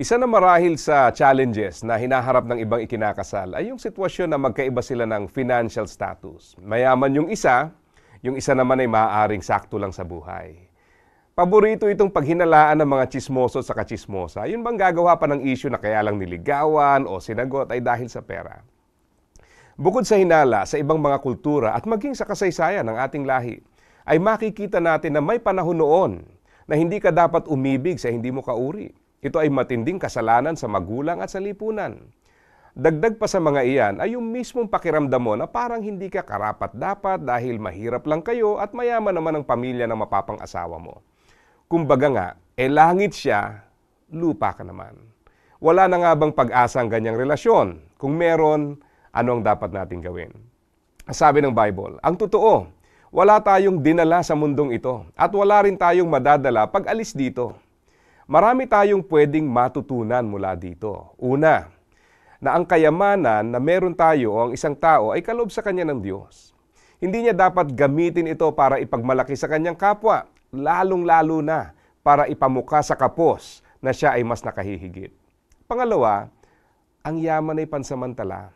Isa na marahil sa challenges na hinaharap ng ibang ikinakasal ay yung sitwasyon na magkaiba sila ng financial status. Mayaman yung isa, yung isa naman ay maaaring sakto lang sa buhay. Paborito itong paghinalaan ng mga chismoso sa kachismosa. Yun bang gagawa pa ng issue na kaya lang niligawan o sinagot ay dahil sa pera? Bukod sa hinala sa ibang mga kultura at maging sa kasaysayan ng ating lahi, ay makikita natin na may panahon noon na hindi ka dapat umibig sa hindi mo kauri ito ay matinding kasalanan sa magulang at sa lipunan. Dagdag pa sa mga iyan ay yung mismong pakiramdam mo na parang hindi ka karapat-dapat dahil mahirap lang kayo at mayaman naman ang pamilya ng mapapang-asawa mo. Kumbaga nga, eh langit siya, lupa ka naman. Wala na nga bang pag-asa ang ganyang relasyon? Kung meron, ano ang dapat natin gawin? Sabi ng Bible, ang totoo, wala tayong dinala sa mundong ito at wala rin tayong madadala pag alis dito. Marami tayong pwedeng matutunan mula dito. Una, na ang kayamanan na meron tayo o ang isang tao ay kalob sa kanya ng Diyos. Hindi niya dapat gamitin ito para ipagmalaki sa kanyang kapwa, lalong-lalo na para ipamuka sa kapos na siya ay mas nakahihigit. Pangalawa, ang yaman ay pansamantala.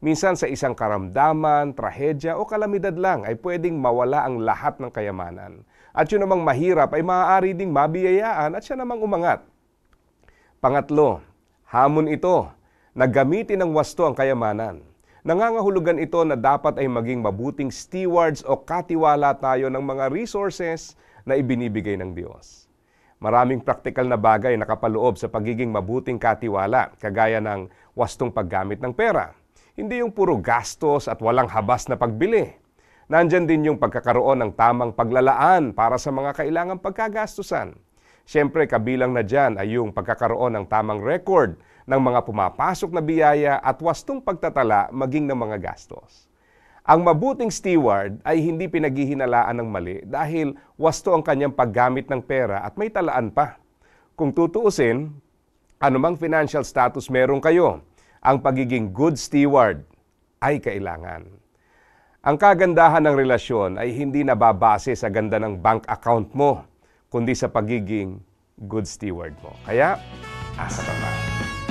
Minsan sa isang karamdaman, trahedya o kalamidad lang ay pwedeng mawala ang lahat ng kayamanan at yun namang mahirap ay maaari ding mabiyayaan at siya namang umangat. Pangatlo, hamon ito na gamitin ng wasto ang kayamanan. Nangangahulugan ito na dapat ay maging mabuting stewards o katiwala tayo ng mga resources na ibinibigay ng Diyos. Maraming praktikal na bagay nakapaloob sa pagiging mabuting katiwala, kagaya ng wastong paggamit ng pera. Hindi yung puro gastos at walang habas na pagbili. Nandyan din yung pagkakaroon ng tamang paglalaan para sa mga kailangang pagkagastusan. Siyempre, kabilang na dyan ay yung pagkakaroon ng tamang record ng mga pumapasok na biyaya at wastong pagtatala maging ng mga gastos. Ang mabuting steward ay hindi pinaghihinalaan ng mali dahil wasto ang kanyang paggamit ng pera at may talaan pa. Kung tutuusin, anumang financial status meron kayo, ang pagiging good steward ay kailangan. Ang kagandahan ng relasyon ay hindi nababase sa ganda ng bank account mo, kundi sa pagiging good steward mo. Kaya, asa ka ba?